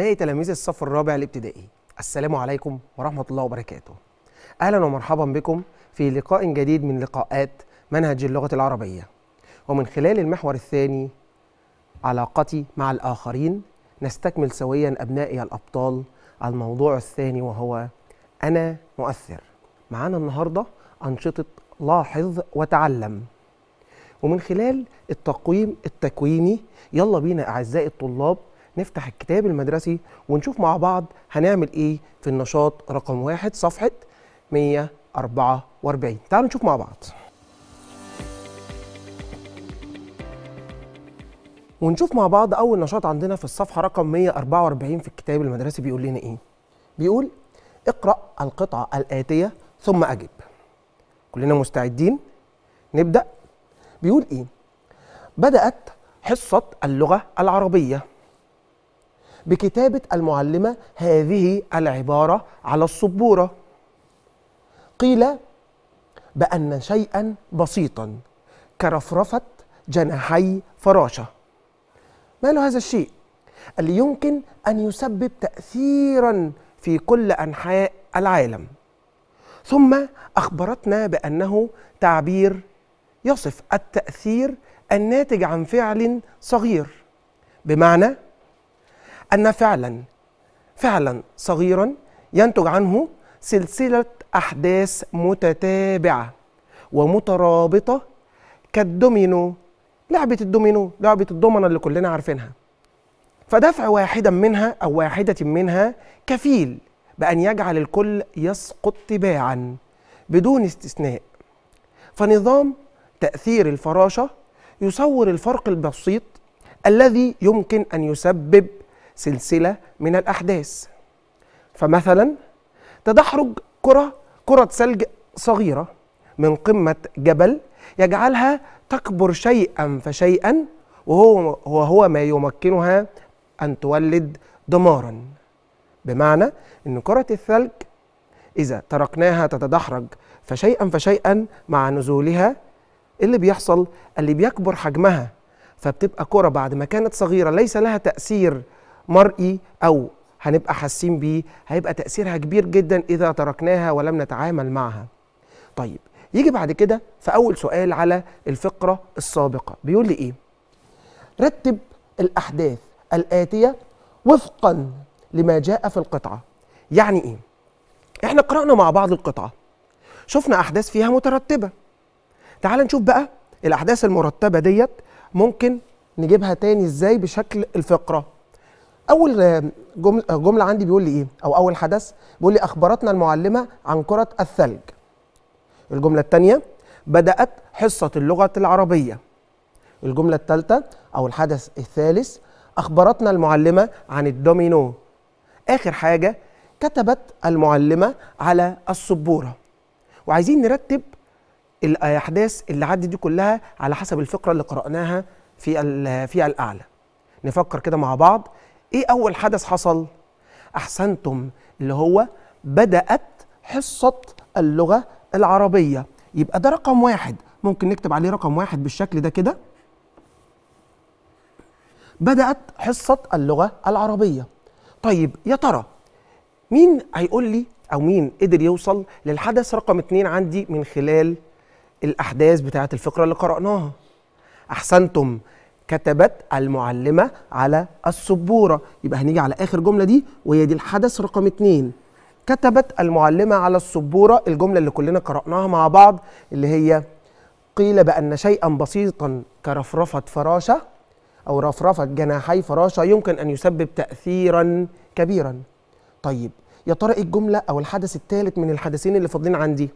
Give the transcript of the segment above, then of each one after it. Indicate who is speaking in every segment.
Speaker 1: أبناء تلاميذ الصف الرابع الابتدائي السلام عليكم ورحمة الله وبركاته أهلا ومرحبا بكم في لقاء جديد من لقاءات منهج اللغة العربية ومن خلال المحور الثاني علاقتي مع الآخرين نستكمل سويا أبنائي الأبطال الموضوع الثاني وهو أنا مؤثر معانا النهاردة أنشطة لاحظ وتعلم ومن خلال التقويم التكويني يلا بينا أعزائي الطلاب نفتح الكتاب المدرسي ونشوف مع بعض هنعمل ايه في النشاط رقم واحد صفحة 144 تعالوا نشوف مع بعض ونشوف مع بعض أول نشاط عندنا في الصفحة رقم 144 في الكتاب المدرسي بيقول لنا إيه؟ بيقول اقرأ القطعة الآتية ثم أجب. كلنا مستعدين؟ نبدأ؟ بيقول إيه؟ بدأت حصة اللغة العربية بكتابة المعلمة هذه العبارة على السبورة قيل بأن شيئا بسيطا كرفرفة جناحي فراشة ما له هذا الشيء اللي يمكن أن يسبب تأثيرا في كل أنحاء العالم ثم أخبرتنا بأنه تعبير يصف التأثير الناتج عن فعل صغير بمعنى أن فعلا فعلا صغيرا ينتج عنه سلسلة أحداث متتابعة ومترابطة كالدومينو لعبة الدومينو لعبة الدومنة اللي كلنا عارفينها فدفع واحدا منها أو واحدة منها كفيل بأن يجعل الكل يسقط تباعا بدون استثناء فنظام تأثير الفراشة يصور الفرق البسيط الذي يمكن أن يسبب سلسلة من الأحداث فمثلا تدحرج كرة كرة ثلج صغيرة من قمة جبل يجعلها تكبر شيئا فشيئا وهو وهو ما يمكنها أن تولد دمارا بمعنى أن كرة الثلج إذا تركناها تتدحرج فشيئا فشيئا مع نزولها اللي بيحصل اللي بيكبر حجمها فبتبقى كرة بعد ما كانت صغيرة ليس لها تأثير مرئي او هنبقى حاسين بيه هيبقى تاثيرها كبير جدا اذا تركناها ولم نتعامل معها طيب يجي بعد كده في اول سؤال على الفقره السابقه بيقول لي ايه رتب الاحداث الاتيه وفقا لما جاء في القطعه يعني ايه احنا قرانا مع بعض القطعه شفنا احداث فيها مترتبه تعال نشوف بقى الاحداث المرتبه ديت ممكن نجيبها تاني ازاي بشكل الفقره اول آه، آه، جمله عندي بيقول لي ايه او اول حدث بيقول لي اخبرتنا المعلمه عن كره الثلج الجمله الثانيه بدات حصه اللغه العربيه الجمله الثالثه او الحدث الثالث اخبرتنا المعلمه عن الدومينو اخر حاجه كتبت المعلمه على السبوره وعايزين نرتب الاحداث اللي عدت دي كلها على حسب الفقره اللي قراناها في في الاعلى نفكر كده مع بعض ايه اول حدث حصل احسنتم اللي هو بدات حصه اللغه العربيه يبقى ده رقم واحد ممكن نكتب عليه رقم واحد بالشكل ده كده بدات حصه اللغه العربيه طيب يا ترى مين هيقول لي او مين قدر يوصل للحدث رقم اتنين عندي من خلال الاحداث بتاعه الفقره اللي قراناها احسنتم كتبت المعلمة على السبورة يبقى هنيجي على آخر جملة دي وهي دي الحدث رقم اتنين كتبت المعلمة على السبورة الجملة اللي كلنا قرأناها مع بعض اللي هي قيل بأن شيئا بسيطا كرفرفة فراشة أو رفرفة جناحي فراشة يمكن أن يسبب تأثيرا كبيرا طيب يا ترى ايه الجملة أو الحدث الثالث من الحدثين اللي فاضلين عندي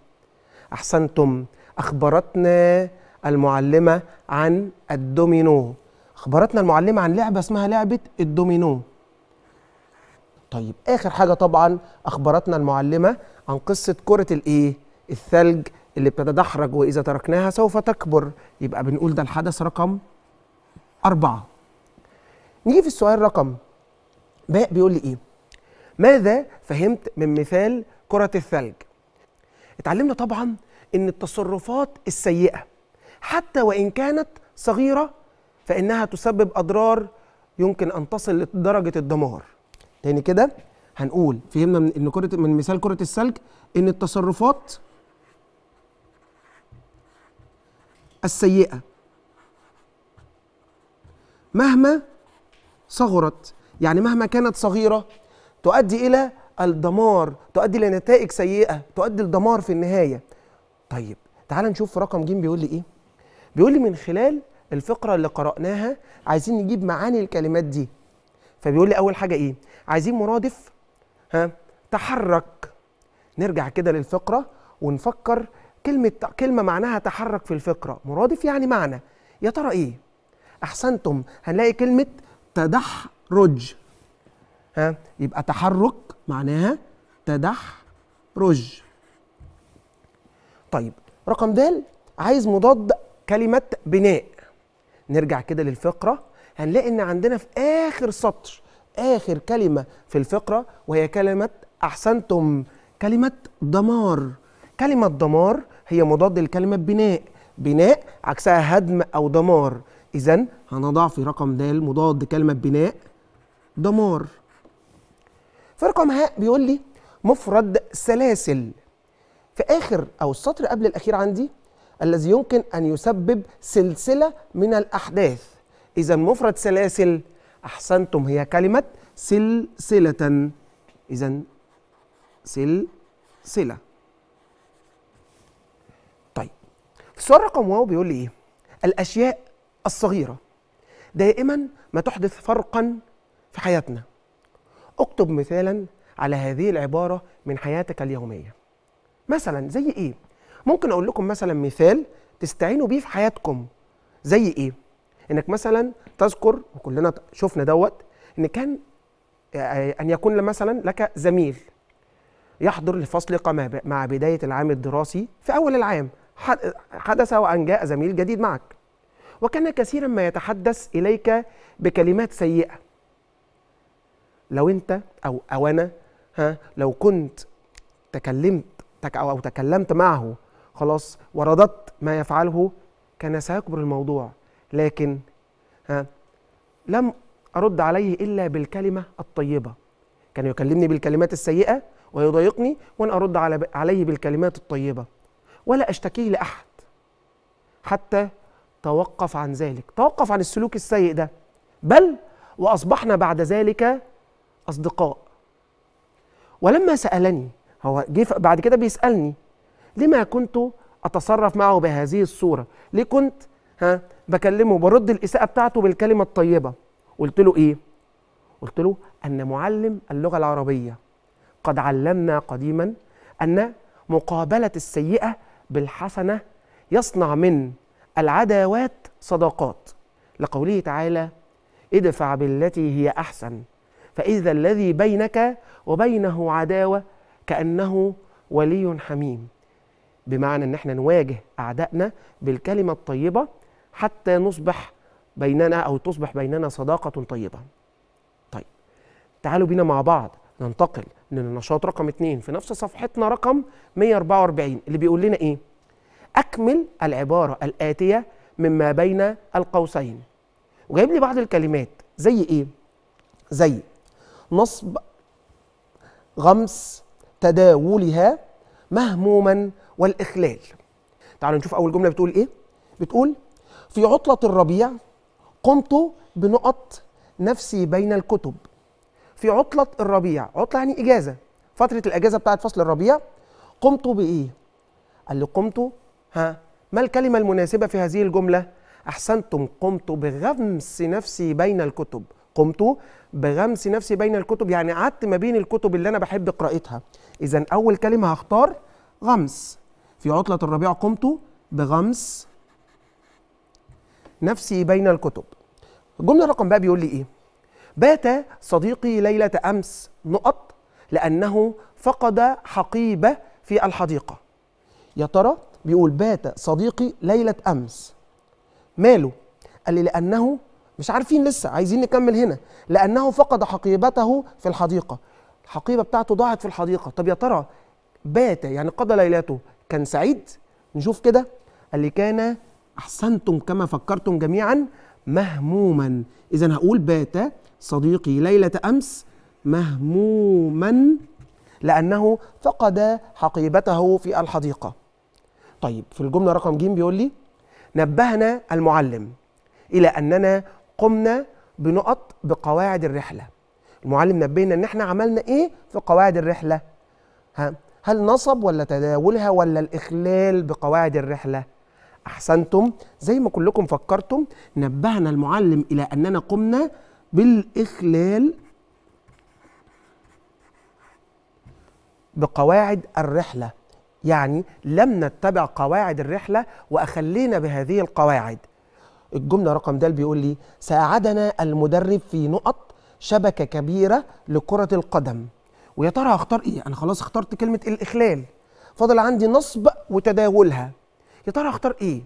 Speaker 1: أحسنتم أخبرتنا المعلمة عن الدومينو اخبرتنا المعلمه عن لعبه اسمها لعبه الدومينو طيب اخر حاجه طبعا اخبرتنا المعلمه عن قصه كره الايه الثلج اللي بتتدحرج واذا تركناها سوف تكبر يبقى بنقول ده الحدث رقم أربعة نيجي في السؤال رقم باء بيقول لي ايه ماذا فهمت من مثال كرة الثلج اتعلمنا طبعا ان التصرفات السيئة حتى وان كانت صغيرة فإنها تسبب أضرار يمكن أن تصل لدرجة الدمار تاني كده هنقول فهمنا من إن كرة من مثال كرة السلك إن التصرفات السيئة مهما صغرت يعني مهما كانت صغيرة تؤدي إلى الدمار تؤدي إلى نتائج سيئة تؤدي لدمار في النهاية طيب تعال نشوف رقم ج بيقول لي إيه بيقول لي من خلال الفقرة اللي قرأناها عايزين نجيب معاني الكلمات دي فبيقول لي أول حاجة إيه عايزين مرادف ها تحرك نرجع كده للفقرة ونفكر كلمة كلمة معناها تحرك في الفقرة مرادف يعني معنى يا ترى إيه أحسنتم هنلاقي كلمة تدحرج ها يبقى تحرك معناها تدحرج طيب رقم دال عايز مضاد كلمة بناء نرجع كده للفقرة هنلاقي إن عندنا في آخر سطر آخر كلمة في الفقرة وهي كلمة أحسنتم كلمة دمار كلمة دمار هي مضاد لكلمة بناء بناء عكسها هدم أو دمار إذا هنضع في رقم د مضاد كلمة بناء دمار في رقم ه بيقول لي مفرد سلاسل في آخر أو السطر قبل الأخير عندي الذي يمكن أن يسبب سلسلة من الأحداث إذا مفرد سلاسل أحسنتم هي كلمة سلسلة إذا سلسلة طيب في السؤال رقم واو بيقول لي إيه؟ الأشياء الصغيرة دائما ما تحدث فرقا في حياتنا اكتب مثالا على هذه العبارة من حياتك اليومية مثلا زي إيه؟ ممكن اقول لكم مثلا مثال تستعينوا بيه في حياتكم زي ايه انك مثلا تذكر وكلنا شفنا دوت ان كان ان يكون مثلا لك زميل يحضر لفصل لفصلك مع بدايه العام الدراسي في اول العام حدث وان جاء زميل جديد معك وكان كثيرا ما يتحدث اليك بكلمات سيئه لو انت او او انا ها لو كنت تكلمت او تكلمت معه خلاص ورددت ما يفعله كان سيكبر الموضوع لكن ها لم أرد عليه إلا بالكلمة الطيبة كان يكلمني بالكلمات السيئة ويضايقني وأنا أرد على عليه بالكلمات الطيبة ولا أشتكيه لأحد حتى توقف عن ذلك توقف عن السلوك السيء ده بل وأصبحنا بعد ذلك أصدقاء ولما سألني هو جه بعد كده بيسألني لما كنت أتصرف معه بهذه الصورة ليه كنت ها بكلمه برد الإساءة بتاعته بالكلمة الطيبة قلت له إيه قلت له أن معلم اللغة العربية قد علمنا قديما أن مقابلة السيئة بالحسنة يصنع من العداوات صداقات لقوله تعالى ادفع بالتي هي أحسن فإذا الذي بينك وبينه عداوة كأنه ولي حميم بمعنى ان احنا نواجه اعدائنا بالكلمه الطيبه حتى نصبح بيننا او تصبح بيننا صداقه طيبه. طيب تعالوا بينا مع بعض ننتقل للنشاط رقم 2 في نفس صفحتنا رقم 144 اللي بيقول لنا ايه؟ اكمل العباره الاتيه مما بين القوسين. وجايب لي بعض الكلمات زي ايه؟ زي نصب غمس تداولها مهموما والإخلال تعالوا نشوف أول جملة بتقول إيه بتقول في عطلة الربيع قمت بنقط نفسي بين الكتب في عطلة الربيع عطلة يعني إجازة فترة الإجازة بتاعت فصل الربيع قمت بإيه قال لي قمت ها ما الكلمة المناسبة في هذه الجملة أحسنتم قمت بغمس نفسي بين الكتب قمت بغمس نفسي بين الكتب يعني قعدت ما بين الكتب اللي أنا بحب قراءتها إذا أول كلمة هختار غمس في عطلة الربيع قمت بغمس نفسي بين الكتب الجملة رقم بقى بيقول لي إيه بات صديقي ليلة أمس نقط لأنه فقد حقيبة في الحديقة يا ترى بيقول بات صديقي ليلة أمس ماله قال لي لأنه مش عارفين لسه عايزين نكمل هنا لأنه فقد حقيبته في الحديقة الحقيبة بتاعته ضاعت في الحديقة طب يا ترى بات يعني قضى ليلته كان سعيد نشوف كده قال لي كان احسنتم كما فكرتم جميعا مهموما اذا هقول بات صديقي ليله امس مهموما لانه فقد حقيبته في الحديقه طيب في الجمله رقم ج بيقول لي نبهنا المعلم الى اننا قمنا بنقط بقواعد الرحله المعلم نبهنا ان احنا عملنا ايه في قواعد الرحله ها هل نصب ولا تداولها ولا الإخلال بقواعد الرحلة؟ أحسنتم زي ما كلكم فكرتم نبهنا المعلم إلى أننا قمنا بالإخلال بقواعد الرحلة يعني لم نتبع قواعد الرحلة وأخلينا بهذه القواعد الجملة رقم ده بيقول لي ساعدنا المدرب في نقط شبكة كبيرة لكرة القدم ويا ترى هختار ايه انا خلاص اخترت كلمه الاخلال فضل عندي نصب وتداولها يا ترى هختار ايه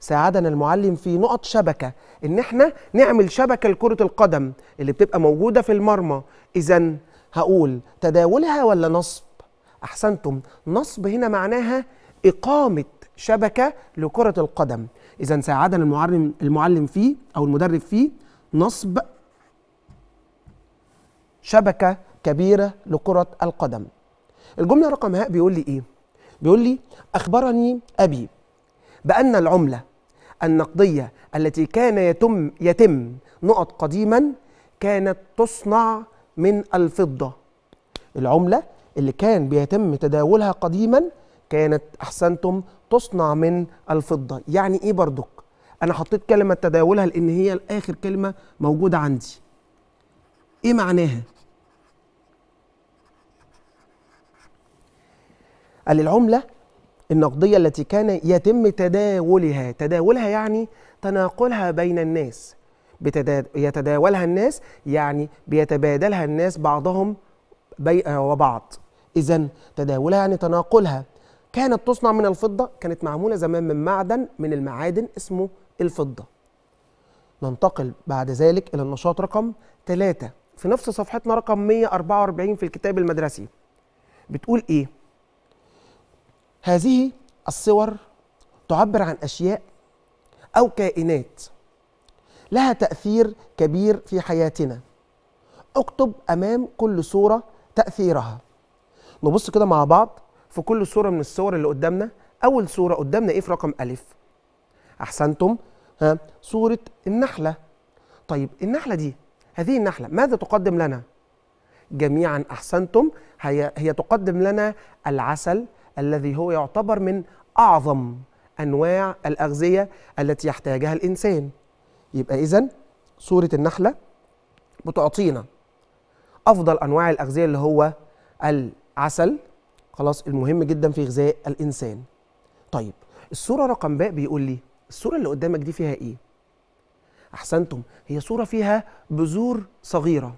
Speaker 1: ساعدنا المعلم في نقط شبكه ان احنا نعمل شبكه لكره القدم اللي بتبقى موجوده في المرمى اذا هقول تداولها ولا نصب احسنتم نصب هنا معناها اقامه شبكه لكره القدم اذا ساعدنا المعلم المعلم فيه او المدرب فيه نصب شبكه كبيرة لكرة القدم الجملة رقم هاء بيقول لي إيه؟ بيقول لي أخبرني أبي بأن العملة النقدية التي كان يتم يتم نقط قديما كانت تصنع من الفضة العملة اللي كان بيتم تداولها قديما كانت أحسنتم تصنع من الفضة يعني إيه برضك أنا حطيت كلمة تداولها لأن هي الآخر كلمة موجودة عندي إيه معناها قال العملة النقدية التي كان يتم تداولها تداولها يعني تناقلها بين الناس يتداولها الناس يعني بيتبادلها الناس بعضهم بي وبعض إذا تداولها يعني تناقلها كانت تصنع من الفضة كانت معمولة زمان من معدن من المعادن اسمه الفضة ننتقل بعد ذلك إلى النشاط رقم ثلاثة في نفس صفحتنا رقم 144 في الكتاب المدرسي بتقول إيه؟ هذه الصور تعبر عن اشياء او كائنات لها تاثير كبير في حياتنا اكتب امام كل صوره تاثيرها نبص كده مع بعض في كل صوره من الصور اللي قدامنا اول صوره قدامنا ايه في رقم الف احسنتم ها صوره النحله طيب النحله دي هذه النحله ماذا تقدم لنا جميعا احسنتم هي هي تقدم لنا العسل الذي هو يعتبر من أعظم أنواع الأغذية التي يحتاجها الإنسان يبقى إذا صورة النحلة بتعطينا أفضل أنواع الأغذية اللي هو العسل خلاص المهم جدا في غذاء الإنسان طيب الصورة رقم باء بيقول لي الصورة اللي قدامك دي فيها إيه؟ أحسنتم هي صورة فيها بذور صغيرة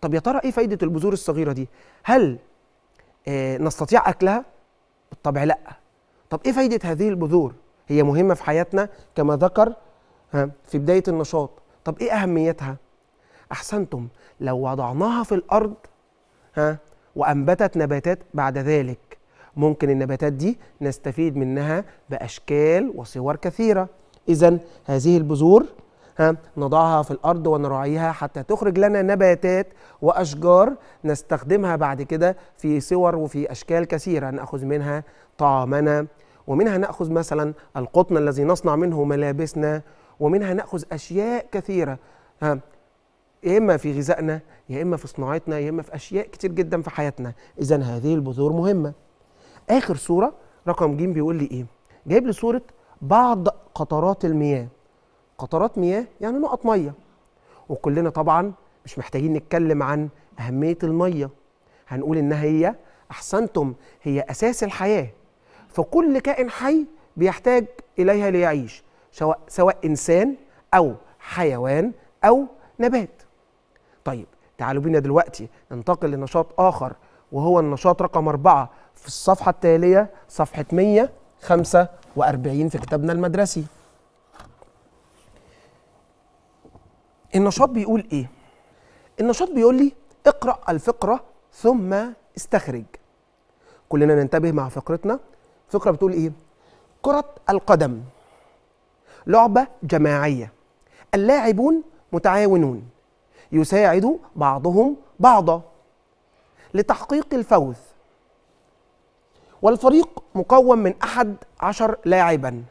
Speaker 1: طب يا ترى إيه فايدة البذور الصغيرة دي؟ هل آه نستطيع أكلها؟ بالطبع لا طب ايه فايده هذه البذور هي مهمه في حياتنا كما ذكر في بدايه النشاط طب ايه اهميتها احسنتم لو وضعناها في الارض ها وانبتت نباتات بعد ذلك ممكن النباتات دي نستفيد منها باشكال وصور كثيره اذا هذه البذور ها نضعها في الارض ونراعيها حتى تخرج لنا نباتات واشجار نستخدمها بعد كده في صور وفي اشكال كثيره ناخذ منها طعامنا ومنها ناخذ مثلا القطن الذي نصنع منه ملابسنا ومنها ناخذ اشياء كثيره ها يا اما في غذائنا يا اما في صناعتنا يا اما في اشياء كتير جدا في حياتنا اذا هذه البذور مهمه اخر صوره رقم ج بيقول لي ايه جايب لي صوره بعض قطرات المياه قطرات مياه يعني نقط ميه وكلنا طبعا مش محتاجين نتكلم عن اهميه الميه هنقول انها هي احسنتم هي اساس الحياه فكل كائن حي بيحتاج اليها ليعيش سواء سواء انسان او حيوان او نبات طيب تعالوا بينا دلوقتي ننتقل لنشاط اخر وهو النشاط رقم أربعة في الصفحة التالية صفحة 145 في كتابنا المدرسي النشاط بيقول ايه النشاط بيقول لي اقرا الفقره ثم استخرج كلنا ننتبه مع فقرتنا فقره بتقول ايه كره القدم لعبه جماعيه اللاعبون متعاونون يساعد بعضهم بعضا لتحقيق الفوز والفريق مكون من أحد عشر لاعبا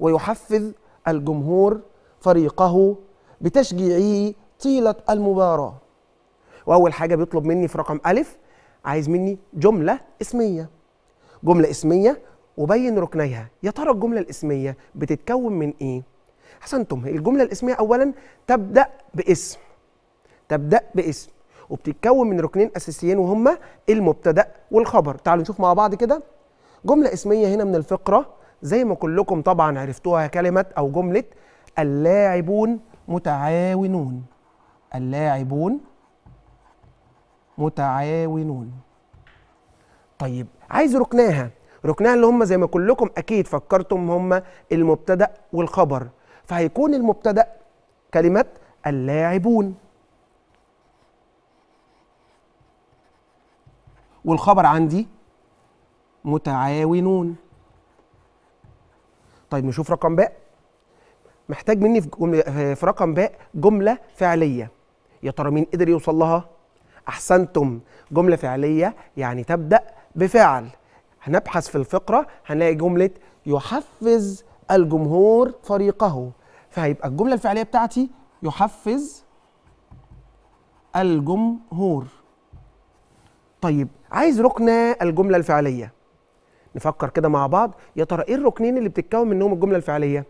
Speaker 1: ويحفز الجمهور فريقه بتشجيعه طيله المباراه واول حاجه بيطلب مني في رقم الف عايز مني جمله اسميه جمله اسميه وبين ركنيها يا ترى الجمله الاسميه بتتكون من ايه احسنتم الجمله الاسميه اولا تبدا باسم تبدا باسم وبتتكون من ركنين اساسيين وهما المبتدا والخبر تعالوا نشوف مع بعض كده جمله اسميه هنا من الفقره زي ما كلكم طبعا عرفتوها كلمه او جمله اللاعبون متعاونون اللاعبون متعاونون طيب عايز ركناها ركناها اللي هم زي ما كلكم اكيد فكرتم هم المبتدا والخبر فهيكون المبتدا كلمه اللاعبون والخبر عندي متعاونون طيب نشوف رقم بقى محتاج مني في, جملة آه، في رقم باء جمله فعليه يا ترى مين قدر يوصل لها احسنتم جمله فعليه يعني تبدا بفعل هنبحث في الفقره هنلاقي جمله يحفز الجمهور فريقه فهيبقى الجمله الفعليه بتاعتي يحفز الجمهور طيب عايز ركن الجمله الفعليه نفكر كده مع بعض يا ترى ايه الركنين اللي بتتكون منهم الجمله الفعليه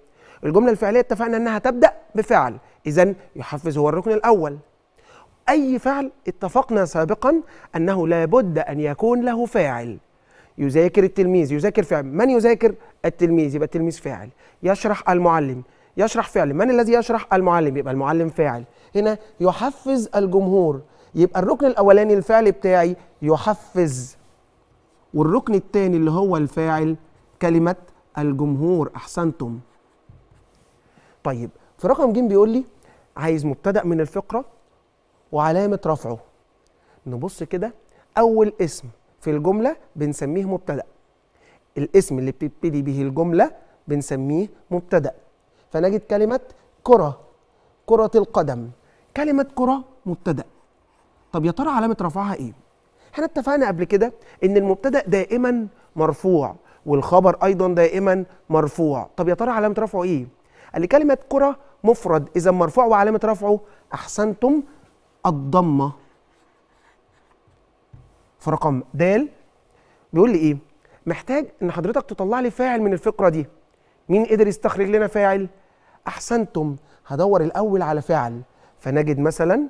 Speaker 1: الجملة الفعلية اتفقنا أنها تبدأ بفعل إذا يحفز هو الركن الأول أي فعل اتفقنا سابقا أنه لابد أن يكون له فاعل يذاكر التلميذ يذاكر فعل من يذاكر التلميذ يبقى التلميذ فاعل يشرح المعلم يشرح فعل من الذي يشرح المعلم يبقى المعلم فاعل هنا يحفز الجمهور يبقى الركن الاولاني الفعل بتاعي يحفز والركن الثاني اللي هو الفاعل كلمه الجمهور احسنتم طيب في رقم جيم بيقول لي عايز مبتدا من الفقره وعلامه رفعه نبص كده اول اسم في الجمله بنسميه مبتدا الاسم اللي بتبتدي به الجمله بنسميه مبتدا فنجد كلمه كره كره القدم كلمه كره مبتدا طب يا ترى علامه رفعها ايه احنا اتفقنا قبل كده ان المبتدا دائما مرفوع والخبر ايضا دائما مرفوع طب يا ترى علامه رفعه ايه قال لي كلمه كره مفرد اذا مرفوع وعلامه رفعه احسنتم الضمه فرقم د بيقول لي ايه محتاج ان حضرتك تطلع لي فاعل من الفقره دي مين قدر يستخرج لنا فاعل احسنتم هدور الاول على فاعل فنجد مثلا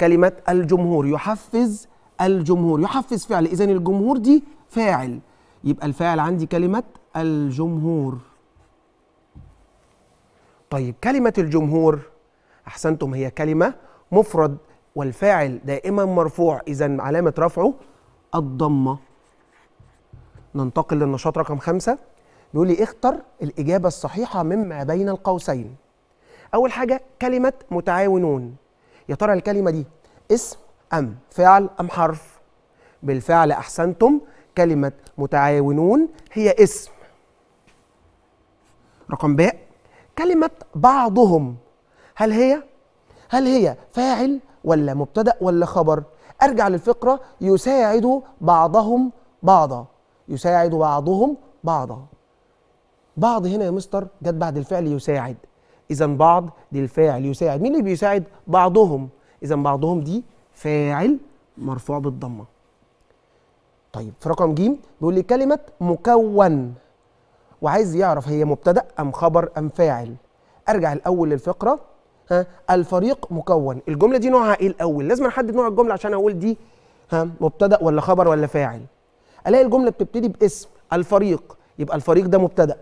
Speaker 1: كلمه الجمهور يحفز الجمهور يحفز فعل اذا الجمهور دي فاعل يبقى الفاعل عندي كلمه الجمهور طيب كلمة الجمهور أحسنتم هي كلمة مفرد والفاعل دائما مرفوع إذا علامة رفعه الضمة ننتقل للنشاط رقم خمسة بيقول لي اختر الإجابة الصحيحة مما بين القوسين أول حاجة كلمة متعاونون يا ترى الكلمة دي اسم أم فعل أم حرف بالفعل أحسنتم كلمة متعاونون هي اسم رقم باء كلمة بعضهم هل هي هل هي فاعل ولا مبتدأ ولا خبر أرجع للفقرة يساعد بعضهم بعضا يساعد بعضهم بعضا بعض هنا يا مستر جت بعد الفعل يساعد إذا بعض دي الفاعل يساعد مين اللي بيساعد بعضهم إذا بعضهم دي فاعل مرفوع بالضمة طيب في رقم ج بيقول لي كلمة مكون وعايز يعرف هي مبتدا ام خبر ام فاعل ارجع الاول للفقره ها الفريق مكون الجمله دي نوعها ايه الاول لازم احدد نوع الجمله عشان اقول دي ها مبتدا ولا خبر ولا فاعل الاقي الجمله بتبتدي باسم الفريق يبقى الفريق ده مبتدا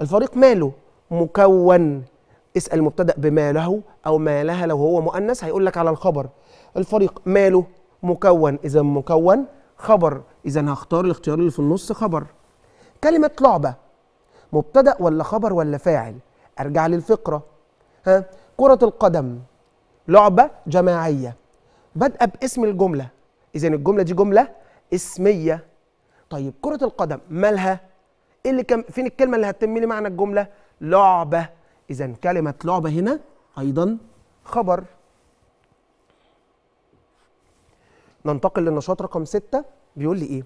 Speaker 1: الفريق ماله مكون اسال المبتدا بماله او ما لها لو هو مؤنث هيقول لك على الخبر الفريق ماله مكون اذا مكون خبر اذا هختار الاختيار اللي في النص خبر كلمه لعبه مبتدا ولا خبر ولا فاعل ارجع للفقره ها كره القدم لعبه جماعيه بادئه باسم الجمله اذا الجمله دي جمله اسميه طيب كره القدم مالها ايه اللي كان فين الكلمه اللي هتتم لي معنى الجمله لعبه اذا كلمه لعبه هنا ايضا خبر ننتقل للنشاط رقم ستة بيقول لي ايه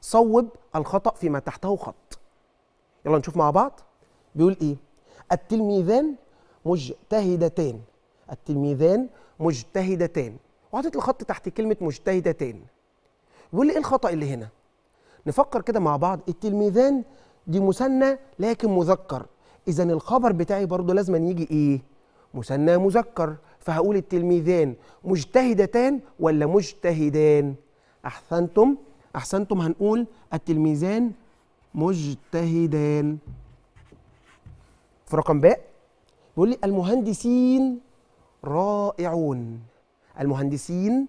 Speaker 1: صوب الخطا فيما تحته خط يلا نشوف مع بعض بيقول ايه التلميذان مجتهدتان التلميذان مجتهدتان وحاطط الخط تحت كلمه مجتهدتان بيقول لي ايه الخطا اللي هنا نفكر كده مع بعض التلميذان دي مثنى لكن مذكر اذا الخبر بتاعي برضه لازم يجي ايه مثنى مذكر فهقول التلميذان مجتهدتان ولا مجتهدان احسنتم احسنتم هنقول التلميذان مجتهدان في رقم باء بيقول لي المهندسين رائعون المهندسين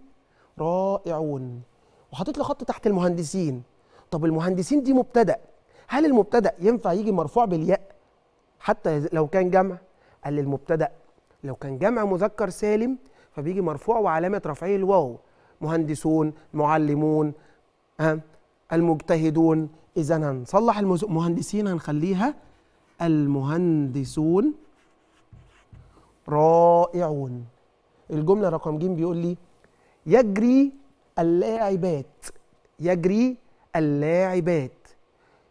Speaker 1: رائعون وحاطط لي خط تحت المهندسين طب المهندسين دي مبتدا هل المبتدا ينفع يجي مرفوع بالياء حتى لو كان جمع قال لي المبتدا لو كان جمع مذكر سالم فبيجي مرفوع وعلامه رفعه الواو مهندسون معلمون المجتهدون إذا هنصلح المهندسين هنخليها المهندسون رائعون الجملة رقم ج بيقول لي يجري اللاعبات يجري اللاعبات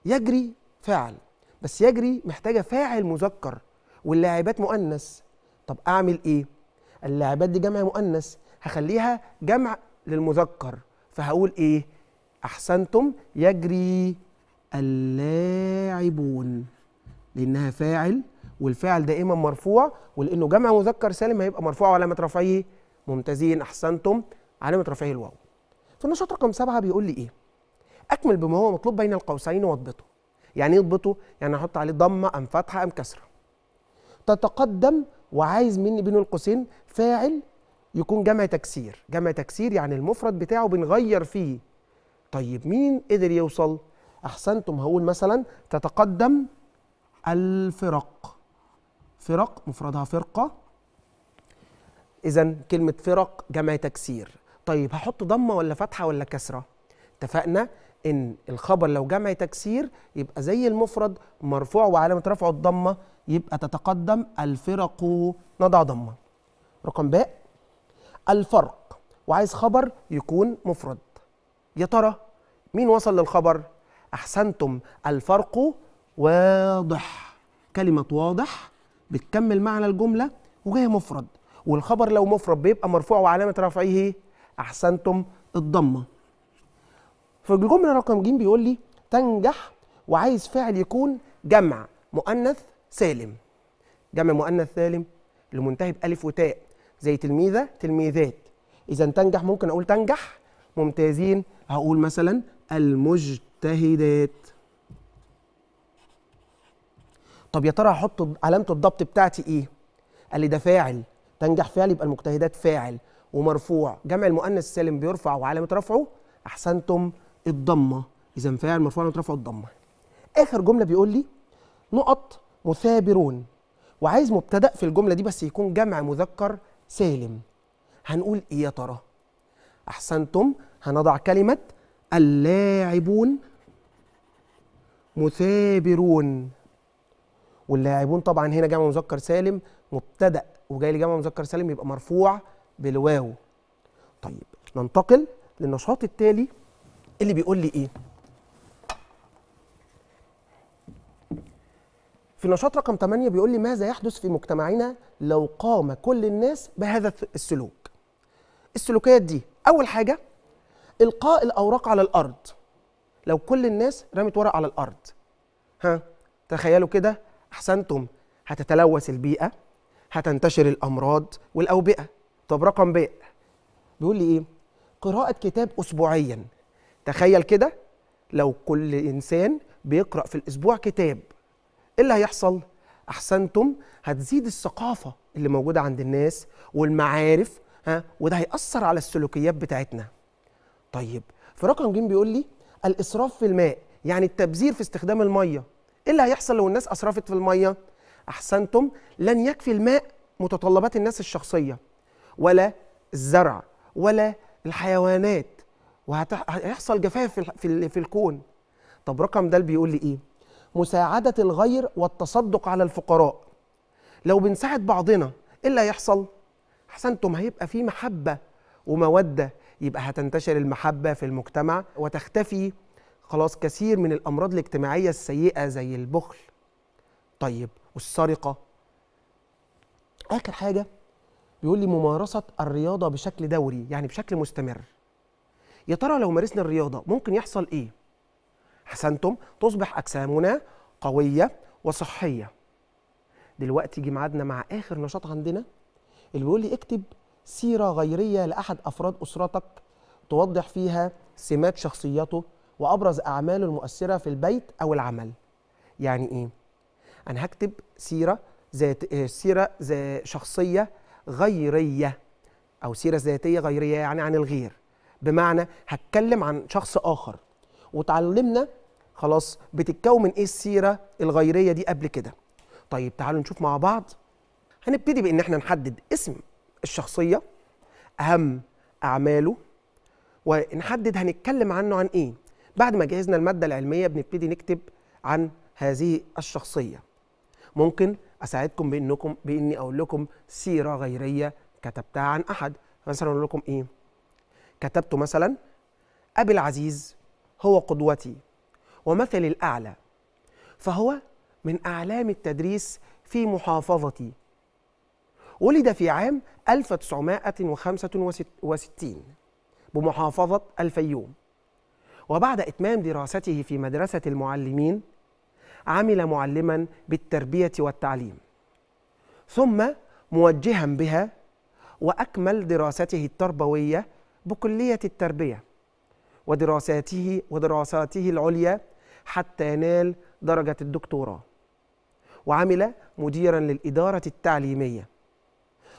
Speaker 1: يجري فعل بس يجري محتاجة فاعل مذكر واللاعبات مؤنث طب أعمل إيه؟ اللاعبات دي جمع مؤنث هخليها جمع للمذكر فهقول إيه؟ أحسنتم يجري اللاعبون لانها فاعل والفاعل دائما مرفوع ولانه جمع مذكر سالم هيبقى مرفوع وعلامه رفعه ممتازين احسنتم علامه رفعه الواو في النشاط رقم سبعه بيقول لي ايه اكمل بما هو مطلوب بين القوسين واضبطه يعني ايه اضبطه يعني احط عليه ضمه ام فتحه ام كسره تتقدم وعايز مني بين القوسين فاعل يكون جمع تكسير جمع تكسير يعني المفرد بتاعه بنغير فيه طيب مين قدر يوصل احسنتم هقول مثلا تتقدم الفرق فرق مفردها فرقه اذا كلمه فرق جمع تكسير طيب هحط ضمه ولا فتحه ولا كسره اتفقنا ان الخبر لو جمع تكسير يبقى زي المفرد مرفوع وعلامه رفعه الضمه يبقى تتقدم الفرق نضع ضمه رقم باء الفرق وعايز خبر يكون مفرد يا ترى مين وصل للخبر احسنتم الفرق واضح كلمه واضح بتكمل معنى الجمله وجايه مفرد والخبر لو مفرد بيبقى مرفوع وعلامه رفعه احسنتم الضمه في الجمله رقم ج بيقول لي تنجح وعايز فعل يكون جمع مؤنث سالم جمع مؤنث سالم اللي منتهي بالف وتاء زي تلميذه تلميذات اذا تنجح ممكن اقول تنجح ممتازين هقول مثلا المجتمع مجتهدات طب يا ترى هحط علامه الضبط بتاعتي ايه قال لي ده فاعل تنجح فعل يبقى المجتهدات فاعل ومرفوع جمع المؤنث السالم بيرفع وعلامه رفعه احسنتم الضمه اذا فاعل مرفوع علامه رفعه الضمه اخر جمله بيقول لي نقط مثابرون وعايز مبتدا في الجمله دي بس يكون جمع مذكر سالم هنقول ايه يا ترى احسنتم هنضع كلمه اللاعبون مثابرون واللاعبون طبعا هنا جمع مذكر سالم مبتدا وجاي لجمع مذكر سالم يبقى مرفوع بالواو طيب ننتقل للنشاط التالي اللي بيقول لي ايه في نشاط رقم 8 بيقول لي ماذا يحدث في مجتمعنا لو قام كل الناس بهذا السلوك السلوكيات دي اول حاجه القاء الاوراق على الارض لو كل الناس رمت ورق على الارض ها تخيلوا كده احسنتم هتتلوث البيئه هتنتشر الامراض والاوبئه طب رقم ب بيقول لي ايه قراءه كتاب اسبوعيا تخيل كده لو كل انسان بيقرا في الاسبوع كتاب ايه اللي هيحصل احسنتم هتزيد الثقافه اللي موجوده عند الناس والمعارف ها وده هيأثر على السلوكيات بتاعتنا طيب في رقم ج بيقول لي الاسراف في الماء يعني التبذير في استخدام الميه ايه اللي هيحصل لو الناس اسرفت في الميه احسنتم لن يكفي الماء متطلبات الناس الشخصيه ولا الزرع ولا الحيوانات وهيحصل جفاف في في الكون طب رقم ده بيقول لي ايه مساعده الغير والتصدق على الفقراء لو بنساعد بعضنا ايه اللي هيحصل احسنتم هيبقى في محبه وموده يبقى هتنتشر المحبه في المجتمع وتختفي خلاص كثير من الامراض الاجتماعيه السيئه زي البخل طيب والسرقه اخر حاجه بيقول لي ممارسه الرياضه بشكل دوري يعني بشكل مستمر يا ترى لو مارسنا الرياضه ممكن يحصل ايه حسنتم تصبح اجسامنا قويه وصحيه دلوقتي جه ميعادنا مع اخر نشاط عندنا اللي بيقول لي اكتب سيرة غيرية لأحد أفراد أسرتك توضح فيها سمات شخصيته وأبرز أعماله المؤثرة في البيت أو العمل يعني إيه؟ أنا هكتب سيرة ذات آه، سيرة زي شخصية غيرية أو سيرة ذاتية غيرية يعني عن الغير بمعنى هتكلم عن شخص آخر وتعلمنا خلاص بتتكون من إيه السيرة الغيرية دي قبل كده طيب تعالوا نشوف مع بعض هنبتدي بإن إحنا نحدد اسم الشخصيه اهم اعماله ونحدد هنتكلم عنه عن ايه بعد ما جهزنا الماده العلميه بنبتدي نكتب عن هذه الشخصيه ممكن اساعدكم بانكم باني اقول لكم سيره غيريه كتبتها عن احد مثلا اقول لكم ايه كتبت مثلا ابي العزيز هو قدوتي ومثل الاعلى فهو من اعلام التدريس في محافظتي ولد في عام 1965 بمحافظة الفيوم وبعد إتمام دراسته في مدرسة المعلمين عمل معلما بالتربية والتعليم ثم موجها بها وأكمل دراسته التربوية بكلية التربية ودراساته ودراساته العليا حتى نال درجة الدكتوراه وعمل مديرا للإدارة التعليمية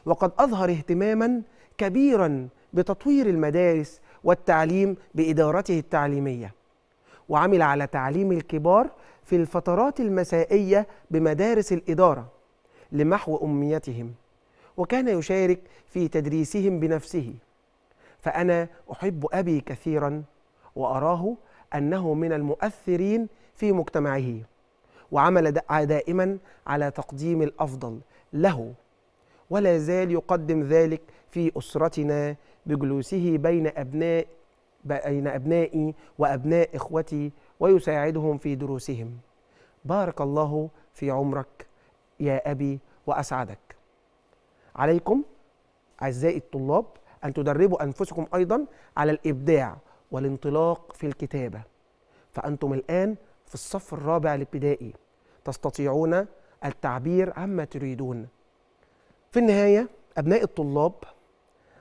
Speaker 1: وقد أظهر اهتماما كبيرا بتطوير المدارس والتعليم بإدارته التعليمية وعمل على تعليم الكبار في الفترات المسائية بمدارس الإدارة لمحو اميتهم وكان يشارك في تدريسهم بنفسه فأنا أحب أبي كثيرا وأراه أنه من المؤثرين في مجتمعه وعمل دائما على تقديم الأفضل له ولا زال يقدم ذلك في أسرتنا بجلوسه بين أبناء بين أبنائي وأبناء إخوتي ويساعدهم في دروسهم بارك الله في عمرك يا أبي وأسعدك عليكم أعزائي الطلاب أن تدربوا أنفسكم أيضا على الإبداع والانطلاق في الكتابة فأنتم الآن في الصف الرابع الابتدائي تستطيعون التعبير عما تريدون في النهايه ابناء الطلاب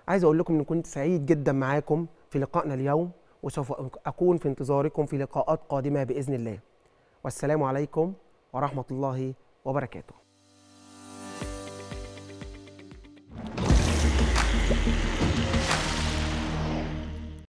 Speaker 1: عايز اقول لكم ان كنت سعيد جدا معاكم في لقائنا اليوم وسوف اكون في انتظاركم في لقاءات قادمه باذن الله والسلام عليكم ورحمه الله وبركاته